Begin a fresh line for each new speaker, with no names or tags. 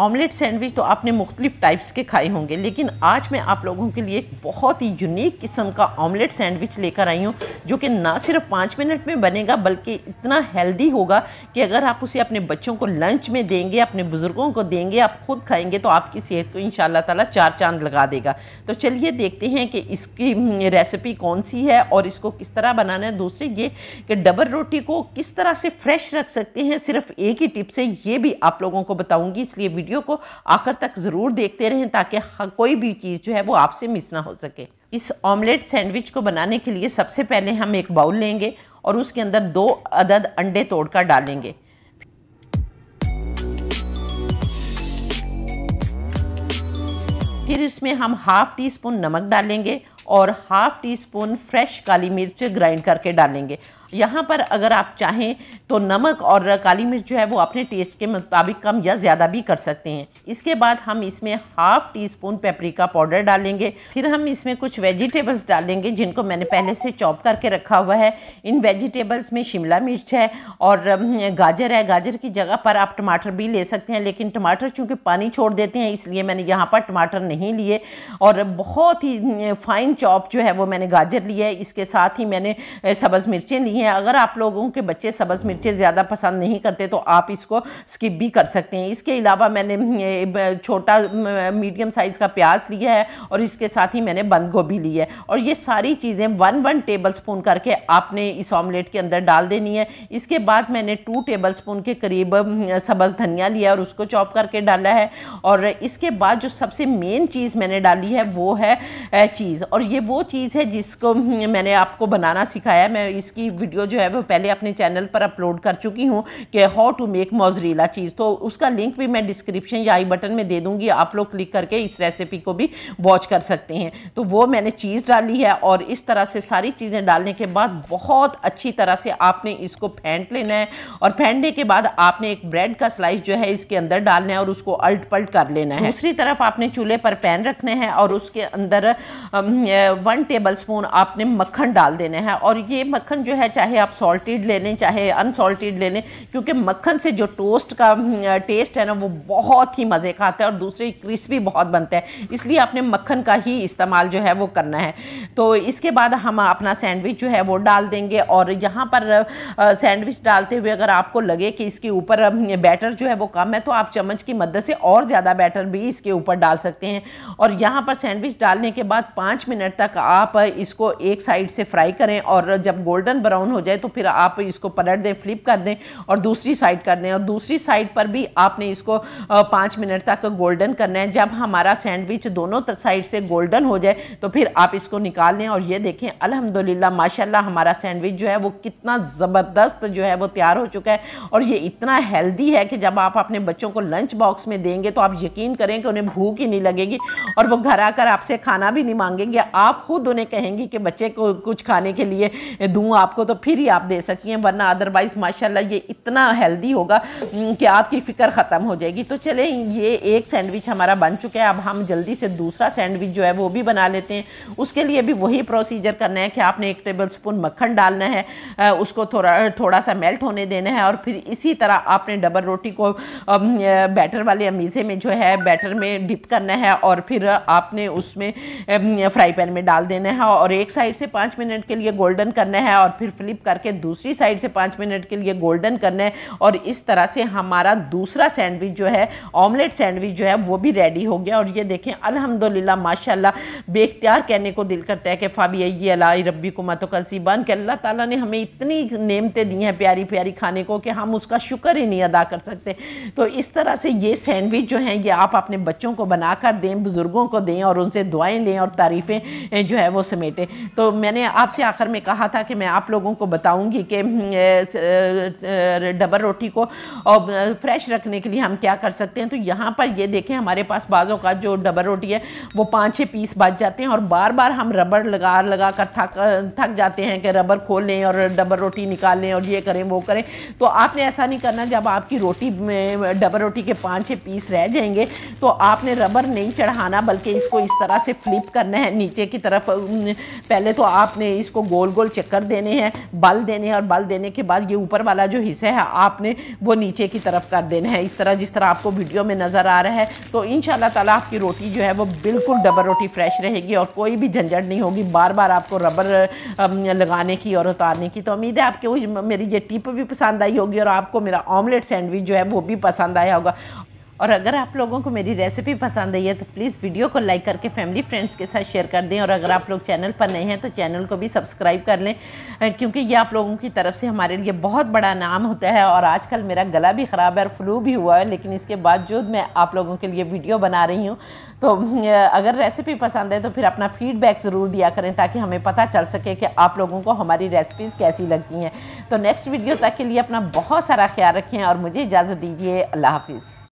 omelette sandwich तो आपने मुख्तलिफ टाइप्स के खाए होंगे लेकिन आज मैं आप लोगों के लिए एक बहुत ही यूनिक किस्म का ऑमलेट सैंडविच लेकर आई हूँ जो कि ना सिर्फ पाँच मिनट में बनेगा बल्कि इतना हेल्दी होगा कि अगर आप उसे अपने बच्चों को लंच में देंगे अपने बुज़ुर्गों को देंगे आप खुद खाएंगे तो आपकी सेहत को इन ताला चार चांद लगा देगा तो चलिए देखते हैं कि इसकी रेसिपी हम्म, कौन सी है और इसको किस तरह बनाना है दूसरे ये कि डबल रोटी को किस तरह से फ्रेश रख सकते हैं सिर्फ एक ही टिप से ये भी आप लोगों को बताऊँगी इसलिए वीडियो वीडियो को आखिर तक ज़रूर देखते रहें ताकि हाँ, कोई भी चीज़ जो है वो आपसे मिस ना हो सके इस ऑमलेट सैंडविच को बनाने के लिए सबसे पहले हम एक बाउल लेंगे और उसके अंदर दो अदद अंडे तोड़कर डालेंगे फिर इसमें हम हाफ़ टी स्पून नमक डालेंगे और हाफ़ टी स्पून फ्रेश काली मिर्च ग्राइंड करके डालेंगे यहाँ पर अगर आप चाहें तो नमक और काली मिर्च जो है वो अपने टेस्ट के मुताबिक कम या ज़्यादा भी कर सकते हैं इसके बाद हम इसमें half teaspoon paprika powder डालेंगे फिर हम इसमें कुछ वेजिटेबल्स डालेंगे जिनको मैंने पहले से चॉप करके रखा हुआ है इन वेजिटेबल्स में शिमला मिर्च है और गाजर है गाजर की जगह पर आप टमाटर भी ले सकते हैं लेकिन टमाटर चूँकि पानी छोड़ देते हैं इसलिए मैंने यहाँ पर टमाटर नहीं लिए और बहुत ही फाइन चॉप जो है वो मैंने गाजर लिया है इसके साथ ही मैंने सब्ज़ मिर्चें ली हैं अगर आप लोगों के बच्चे सब्ज़ मिर्चें ज़्यादा पसंद नहीं करते तो आप इसको स्किप भी कर सकते हैं इसके अलावा मैंने छोटा मीडियम साइज़ का प्याज लिया है और इसके साथ ही मैंने बंद गोभी ली है और ये सारी चीज़ें वन वन टेबल स्पून करके आपने इस ऑमलेट के अंदर डाल देनी है इसके बाद मैंने टू टेबल स्पून के करीब सब्ज़ धनिया लिया और उसको चॉप करके डाला है और इसके बाद जो सबसे मेन चीज़ मैंने डाली है वो है चीज़ और ये वो चीज़ है जिसको हम्म, मैंने आपको बनाना सिखाया मैं इसकी वीडियो जो है वो पहले अपने चैनल पर अपलोड कर चुकी हूँ कि how to make mozzarella cheese तो उसका लिंक भी मैं डिस्क्रिप्शन या आई बटन में दे दूँगी आप लोग क्लिक करके इस रेसिपी को भी वॉच कर सकते हैं तो वो मैंने चीज़ डाली है और इस तरह से सारी चीज़ें डालने के बाद बहुत अच्छी तरह से आपने इसको फेंट लेना है और फेंटने के बाद आपने एक ब्रेड का स्लाइस जो है इसके अंदर डालना है और उसको अल्ट पल्ट कर लेना है दूसरी तरफ आपने चूल्हे पर पैन रखना है और उसके अंदर वन टेबल स्पून आपने मक्खन डाल देना है और ये मक्खन जो है चाहे आप सॉल्टेड ले लें चाहे अनसॉल्टेड ले लें क्योंकि मक्खन से जो टोस्ट का टेस्ट है ना वो बहुत ही मज़े का आता है और दूसरे क्रिस्पी बहुत बनता है इसलिए आपने मक्खन का ही इस्तेमाल जो है वो करना है तो इसके बाद हम अपना सैंडविच जो है वो डाल देंगे और यहाँ पर सैंडविच डालते हुए अगर आपको लगे कि इसके ऊपर बैटर जो है वो कम है तो आप चम्मच की मदद से और ज़्यादा बैटर भी इसके ऊपर डाल सकते हैं और यहाँ पर सैंडविच डालने के बाद पाँच मिनट मिनट तक आप इसको एक साइड से फ्राई करें और जब गोल्डन ब्राउन हो जाए तो फिर आप इसको पलट दें फ्लिप कर दें और दूसरी साइड कर दें और दूसरी साइड पर भी आपने इसको पाँच मिनट तक गोल्डन करना है जब हमारा सैंडविच दोनों साइड से गोल्डन हो जाए तो फिर आप इसको निकाल लें और ये देखें अलहमदिल्ला माशाला हमारा सैंडविच जो है वो कितना ज़बरदस्त जो है वो तैयार हो चुका है और ये इतना हेल्दी है कि जब आप अपने बच्चों को लंच बॉक्स में देंगे तो आप यकीन करें कि उन्हें भूख ही नहीं लगेगी और वो घर आकर आपसे खाना भी नहीं मांगेंगे आप खुद उन्हें कहेंगी कि बच्चे को कुछ खाने के लिए दूँ आपको तो फिर ही आप दे सकिए वरना अदरवाइज़ माशाल्लाह ये इतना हेल्दी होगा कि आपकी फ़िक्र ख़त्म हो जाएगी तो चले ये एक सैंडविच हमारा बन चुका है अब हम जल्दी से दूसरा सैंडविच जो है वो भी बना लेते हैं उसके लिए भी वही प्रोसीजर करना है कि आपने एक टेबल स्पून मक्खन डालना है उसको थोड़ा थोड़ा सा मेल्ट होने देना है और फिर इसी तरह आपने डबल रोटी को बैटर वाले अमीज़े में जो है बैटर में डिप करना है और फिर आपने उसमें फ्राई पैन में डाल देना है और एक साइड से पाँच मिनट के लिए गोल्डन करना है और फिर फ्लिप करके दूसरी साइड से पाँच मिनट के लिए गोल्डन करना है और इस तरह से हमारा दूसरा सैंडविच जो है ऑमलेट सैंडविच जो है वो भी रेडी हो गया और ये देखें अलहमदिल्ला माशाला बेख्तियार कहने को दिल करता है कि फाबी ये अला रबी को कसी बन के अल्लाह ताली ने हमें इतनी नेमतें दी हैं प्यारी प्यारी खाने को कि हम उसका शुक्र ही नहीं अदा कर सकते तो इस तरह से ये सैंडविच जो हैं ये आप अपने बच्चों को बना कर दें बुज़ुर्गों को दें और उनसे दुआएं लें और तारीफ़ें जो है वो समेटे तो मैंने आपसे आखिर में कहा था कि मैं आप लोगों को बताऊँगी कि हम्म, डबल रोटी को और फ्रेश रखने के लिए हम क्या कर सकते हैं तो यहाँ पर ये देखें हमारे पास बाज़ों का जो डबल रोटी है वो पाँच छः पीस बच जाते हैं और बार बार हम रबर लगा लगा कर थक थक जाते हैं कि खोल खोलें और डबल रोटी निकाल लें और ये करें वो करें तो आपने ऐसा नहीं करना जब आपकी रोटी में डबल रोटी के पाँच छः पीस रह जाएंगे तो आपने रबर नहीं चढ़ाना बल्कि इसको इस तरह से फ्लिप करना है नीचे नीचे की तरफ पहले तो आपने इसको गोल गोल चक्कर देने हैं बल देने हैं और बल देने के बाद ये ऊपर वाला जो हिस्सा है आपने वो नीचे की तरफ कर देना है इस तरह जिस तरह आपको वीडियो में नज़र आ रहा है तो इन ताला आपकी रोटी जो है वो बिल्कुल डबल रोटी फ्रेश रहेगी और कोई भी झंझट नहीं होगी बार बार आपको रबर लगाने की और उतारने की तो उम्मीद है आपके मेरी ये टिप भी पसंद आई होगी और आपको मेरा ऑमलेट सैंडविच जो है वो भी पसंद आया होगा और अगर आप लोगों को मेरी रेसिपी पसंद आई है तो प्लीज़ वीडियो को लाइक करके फैमिली फ्रेंड्स के साथ शेयर कर दें और अगर आप लोग चैनल पर नए हैं तो चैनल को भी सब्सक्राइब कर लें क्योंकि ये आप लोगों की तरफ से हमारे लिए बहुत बड़ा नाम होता है और आजकल मेरा गला भी ख़राब है और फ्लू भी हुआ है लेकिन इसके बावजूद मैं आप लोगों के लिए वीडियो बना रही हूँ तो अगर रेसिपी पसंद है तो फिर अपना फीडबैक ज़रूर दिया करें ताकि हमें पता चल सके कि आप लोगों को हमारी रेसिपीज़ कैसी लगती हैं तो नेक्स्ट वीडियो तक के लिए अपना बहुत सारा ख्याल रखें और मुझे इजाज़त दीजिए अल्लाह हाफिज़